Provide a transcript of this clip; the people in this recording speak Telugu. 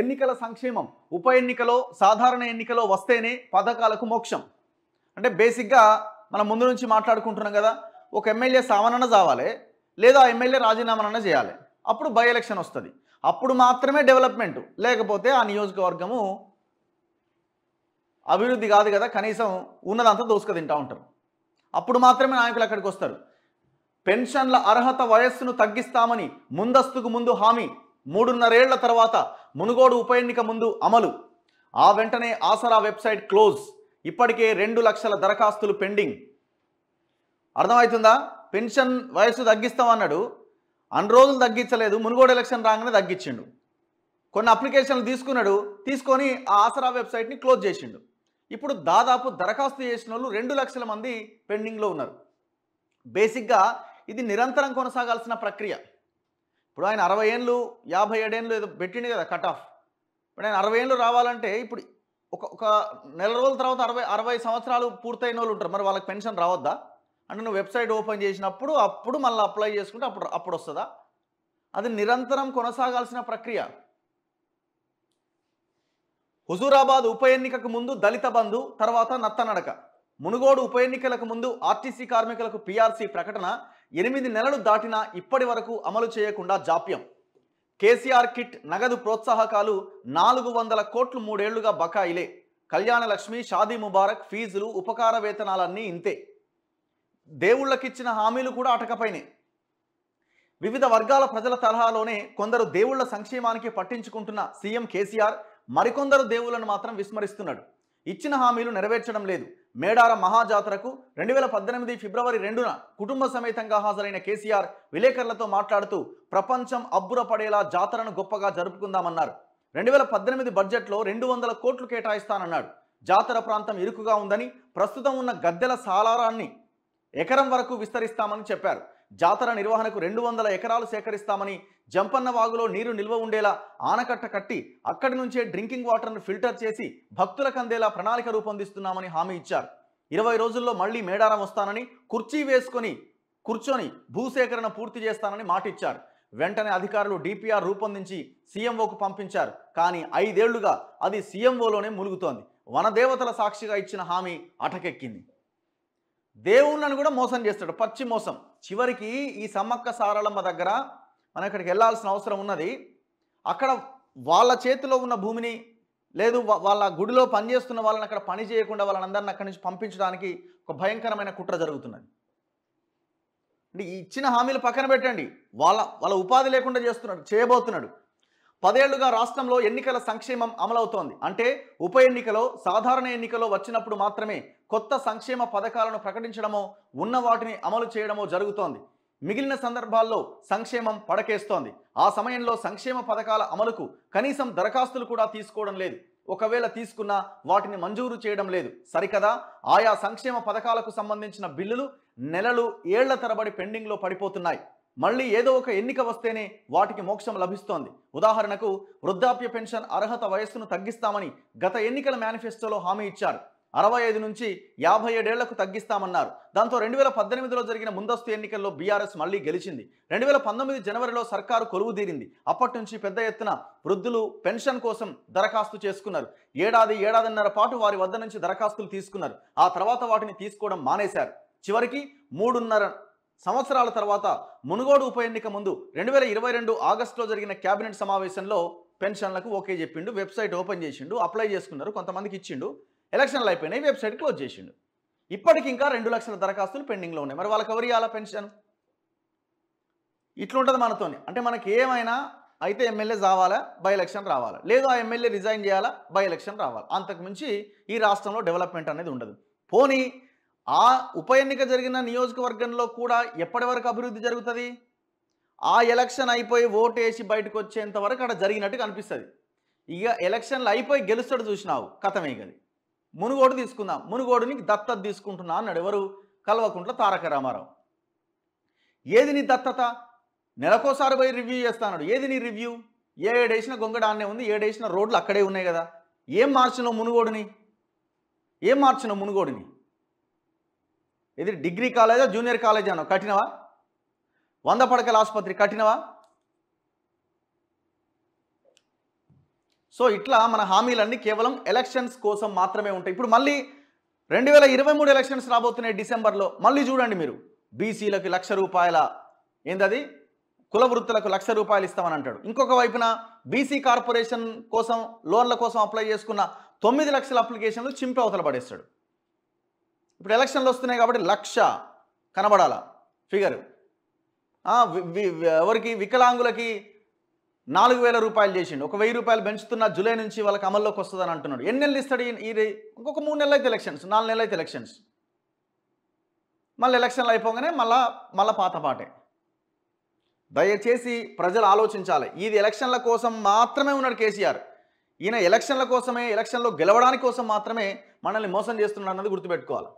ఎన్నికల సంక్షేమం ఉప ఎన్నికలో సాధారణ ఎన్నికలో వస్తేనే పథకాలకు మోక్షం అంటే బేసిక్గా మనం ముందు నుంచి మాట్లాడుకుంటున్నాం కదా ఒక ఎమ్మెల్యే సామనన్న చావాలి లేదా ఎమ్మెల్యే రాజీనామానన్న చేయాలి అప్పుడు బై ఎలక్షన్ వస్తుంది అప్పుడు మాత్రమే డెవలప్మెంట్ లేకపోతే ఆ నియోజకవర్గము అభివృద్ధి కాదు కదా కనీసం ఉన్నదంతా దోసుక తింటూ ఉంటారు అప్పుడు మాత్రమే నాయకులు అక్కడికి వస్తారు పెన్షన్ల అర్హత వయస్సును తగ్గిస్తామని ముందస్తుకు ముందు హామీ మూడున్నరేళ్ల తర్వాత మునుగోడు ఉప ఎన్నిక ముందు అమలు ఆ వెంటనే ఆసరా వెబ్సైట్ క్లోజ్ ఇప్పటికే రెండు లక్షల దరఖాస్తులు పెండింగ్ అర్థమవుతుందా పెన్షన్ వయసు తగ్గిస్తామన్నాడు అన్ని రోజులు తగ్గించలేదు మునుగోడు ఎలక్షన్ రాగానే తగ్గించిండు కొన్ని అప్లికేషన్లు తీసుకున్నాడు తీసుకొని ఆ ఆసరా వెబ్సైట్ని క్లోజ్ చేసిండు ఇప్పుడు దాదాపు దరఖాస్తు చేసిన వాళ్ళు రెండు లక్షల మంది పెండింగ్లో ఉన్నారు బేసిక్గా ఇది నిరంతరం కొనసాగాల్సిన ప్రక్రియ ఇప్పుడు ఆయన అరవై ఏళ్ళు యాభై ఏడేళ్ళు ఏదో పెట్టిండు కదా కట్ ఆఫ్ ఇప్పుడు ఆయన అరవై ఏళ్ళు రావాలంటే ఇప్పుడు ఒక ఒక నెల రోజుల తర్వాత అరవై అరవై సంవత్సరాలు పూర్తయిన వాళ్ళు ఉంటారు మరి వాళ్ళకి పెన్షన్ రావద్దా అంటే నువ్వు వెబ్సైట్ ఓపెన్ చేసినప్పుడు అప్పుడు మళ్ళీ అప్లై చేసుకుంటే అప్పుడు అప్పుడు వస్తుందా అది నిరంతరం కొనసాగాల్సిన ప్రక్రియ హుజూరాబాద్ ఉప ఎన్నికకు ముందు దళిత బంధు తర్వాత నత్తనడక మునుగోడు ఉప ఎన్నికలకు ముందు ఆర్టీసీ కార్మికులకు పీఆర్సీ ప్రకటన ఎనిమిది నెలలు దాటినా ఇప్పటి వరకు అమలు చేయకుండా జాప్యం కేసీఆర్ కిట్ నగదు ప్రోత్సాహకాలు నాలుగు వందల కోట్లు మూడేళ్లుగా బకాయిలే కళ్యాణలక్ష్మి షాదీ ముబారక్ ఫీజులు ఉపకార వేతనాలన్నీ ఇంతే దేవుళ్ళకిచ్చిన హామీలు కూడా అటకపైనే వివిధ వర్గాల ప్రజల తరహాలోనే కొందరు దేవుళ్ల సంక్షేమానికి పట్టించుకుంటున్న సీఎం కేసీఆర్ మరికొందరు దేవుళ్లను మాత్రం విస్మరిస్తున్నాడు ఇచ్చిన హామీలు నెరవేర్చడం లేదు మేడార మహాజాతరకు రెండు వేల పద్దెనిమిది ఫిబ్రవరి రెండున కుటుంబ సమేతంగా హాజరైన కేసీఆర్ విలేకరులతో మాట్లాడుతూ ప్రపంచం అబ్బురపడేలా జాతరను గొప్పగా జరుపుకుందామన్నారు రెండు వేల పద్దెనిమిది బడ్జెట్లో రెండు వందల కోట్లు కేటాయిస్తానన్నాడు జాతర ప్రాంతం ఇరుకుగా ఉందని ప్రస్తుతం ఉన్న గద్దెల సాలారాన్ని ఎకరం వరకు విస్తరిస్తామని చెప్పారు జాతర నిర్వహణకు రెండు వందల ఎకరాలు సేకరిస్తామని జంపన్న వాగులో నీరు నిల్వ ఉండేలా ఆనకట్ట కట్టి అక్కడి నుంచే డ్రింకింగ్ వాటర్ను ఫిల్టర్ చేసి భక్తులకు అందేలా ప్రణాళిక రూపొందిస్తున్నామని హామీ ఇచ్చారు ఇరవై రోజుల్లో మళ్లీ మేడారం వస్తానని కుర్చీ వేసుకొని కూర్చొని భూసేకరణ పూర్తి చేస్తానని మాటిచ్చారు వెంటనే అధికారులు డిపిఆర్ రూపొందించి సీఎంఓకు పంపించారు కానీ ఐదేళ్లుగా అది సీఎంఓలోనే ములుగుతోంది వనదేవతల సాక్షిగా ఇచ్చిన హామీ అటకెక్కింది దేవుళ్ళని కూడా మోసం చేస్తాడు పచ్చి మోసం చివరికి ఈ సమ్మక్క సారలమ్మ దగ్గర మనం ఇక్కడికి వెళ్ళాల్సిన అవసరం ఉన్నది అక్కడ వాళ్ళ చేతిలో ఉన్న భూమిని లేదు వాళ్ళ గుడిలో పనిచేస్తున్న వాళ్ళని అక్కడ పని చేయకుండా వాళ్ళని అక్కడి నుంచి పంపించడానికి ఒక భయంకరమైన కుట్ర జరుగుతున్నది అంటే ఇచ్చిన హామీలు పక్కన పెట్టండి వాళ్ళ వాళ్ళ ఉపాధి లేకుండా చేస్తున్నాడు చేయబోతున్నాడు పదేళ్లుగా రాష్ట్రంలో ఎన్నికల సంక్షేమం అమలవుతోంది అంటే ఉప ఎన్నికలో సాధారణ ఎన్నికలో వచ్చినప్పుడు మాత్రమే కొత్త సంక్షేమ పథకాలను ప్రకటించడమో ఉన్న వాటిని అమలు చేయడమో జరుగుతోంది మిగిలిన సందర్భాల్లో సంక్షేమం పడకేస్తోంది ఆ సమయంలో సంక్షేమ పథకాల అమలుకు కనీసం దరఖాస్తులు కూడా తీసుకోవడం లేదు ఒకవేళ తీసుకున్నా వాటిని మంజూరు చేయడం లేదు సరికదా ఆయా సంక్షేమ పథకాలకు సంబంధించిన బిల్లులు నెలలు ఏళ్ల తరబడి పెండింగ్లో పడిపోతున్నాయి మళ్ళీ ఏదో ఒక ఎన్నిక వస్తేనే వాటికి మోక్షం లభిస్తోంది ఉదాహరణకు వృద్ధాప్య పెన్షన్ అర్హత వయస్సును తగ్గిస్తామని గత ఎన్నికల మేనిఫెస్టోలో హామీ ఇచ్చారు అరవై ఐదు నుంచి యాభై ఏడేళ్లకు తగ్గిస్తామన్నారు దాంతో రెండు వేల పద్దెనిమిదిలో జరిగిన ముందస్తు ఎన్నికల్లో బీఆర్ఎస్ మళ్లీ గెలిచింది రెండు వేల పంతొమ్మిది జనవరిలో సర్కారు కొలువు తీరింది అప్పటి నుంచి పెద్ద ఎత్తున వృద్ధులు పెన్షన్ కోసం దరఖాస్తు చేసుకున్నారు ఏడాది ఏడాదిన్నర పాటు వారి వద్ద నుంచి దరఖాస్తులు తీసుకున్నారు ఆ తర్వాత వాటిని తీసుకోవడం మానేశారు చివరికి మూడున్నర సంవత్సరాల తర్వాత మునుగోడు ఉప ఎన్నిక ముందు రెండు వేల ఇరవై రెండు ఆగస్టులో జరిగిన కేబినెట్ సమావేశంలో పెన్షన్లకు ఓకే చెప్పిండు వెబ్సైట్ ఓపెన్ చేసిండు అప్లై చేసుకున్నారు కొంతమందికి ఇచ్చిండు ఎలక్షన్లు అయిపోయినాయి వెబ్సైట్ క్లోజ్ చేసిండు ఇప్పటికి ఇంకా రెండు లక్షల దరఖాస్తులు పెండింగ్లో ఉన్నాయి మరి వాళ్ళకి ఎవరు ఇవ్వాలా పెన్షన్ ఇట్లుంటుంది మనతోని అంటే మనకి ఏమైనా అయితే ఎమ్మెల్యే రావాలా బై ఎలక్షన్ రావాలా లేదు ఆ ఎమ్మెల్యే రిజైన్ చేయాలా బై ఎలక్షన్ రావాలి అంతకుమించి ఈ రాష్ట్రంలో డెవలప్మెంట్ అనేది ఉండదు పోనీ ఆ ఉప ఎన్నిక జరిగిన నియోజకవర్గంలో కూడా ఎప్పటి వరకు అభివృద్ధి జరుగుతుంది ఆ ఎలక్షన్ అయిపోయి ఓటు వేసి బయటకు వచ్చేంత వరకు అక్కడ జరిగినట్టు కనిపిస్తుంది ఇక ఎలక్షన్లు అయిపోయి గెలుస్తాడు చూసినావు కథమే కదా మునుగోడు తీసుకుందాం మునుగోడుని దత్తత తీసుకుంటున్నా అన్నాడు ఎవరు కల్వకుంట్ల తారక రామారావు ఏది నీ దత్తత నెలకోసారి పోయి రివ్యూ చేస్తాడు ఏది నీ రివ్యూ ఏడేసిన గొంగడాన్నే ఉంది ఏడేసిన రోడ్లు అక్కడే ఉన్నాయి కదా ఏం మార్చినావు మునుగోడుని ఏం మార్చినావు మునుగోడుని ఏది డిగ్రీ కాలేజా జూనియర్ అన్నావు కఠినవా వంద పడకల ఆసుపత్రి కఠినవా సో ఇట్లా మన హామీలన్నీ కేవలం ఎలక్షన్స్ కోసం మాత్రమే ఉంటాయి ఇప్పుడు మళ్ళీ రెండు వేల ఇరవై మూడు ఎలక్షన్స్ రాబోతున్నాయి డిసెంబర్లో మళ్ళీ చూడండి మీరు బీసీలకు లక్ష రూపాయల ఏందది కుల వృత్తులకు లక్ష రూపాయలు ఇస్తామని అంటాడు ఇంకొక వైపున బీసీ కార్పొరేషన్ కోసం లోన్ల కోసం అప్లై చేసుకున్న తొమ్మిది లక్షల అప్లికేషన్లు చింపి అవతల పడేస్తాడు ఇప్పుడు ఎలక్షన్లు వస్తున్నాయి కాబట్టి లక్ష కనబడాల ఫిగర్ ఎవరికి వికలాంగులకి నాలుగు వేల రూపాయలు చేసిండు ఒక వెయ్యి రూపాయలు పెంచుతున్న జూలై నుంచి వాళ్ళకి అమల్లోకి వస్తుందని అంటున్నాడు ఎన్ని నెలలు ఇస్తాడు ఈ ఇంకొక మూడు నెలలు అయితే ఎలక్షన్స్ నాలుగు నెలలు అయితే ఎలక్షన్స్ మళ్ళీ ఎలక్షన్లు అయిపోగానే మళ్ళా మళ్ళీ పాత పాటే దయచేసి ప్రజలు ఆలోచించాలి ఇది ఎలక్షన్ల కోసం మాత్రమే ఉన్నాడు కేసీఆర్ ఈయన ఎలక్షన్ల కోసమే ఎలక్షన్లో గెలవడానికి కోసం మాత్రమే మనల్ని మోసం చేస్తున్నాడు అన్నది గుర్తుపెట్టుకోవాలి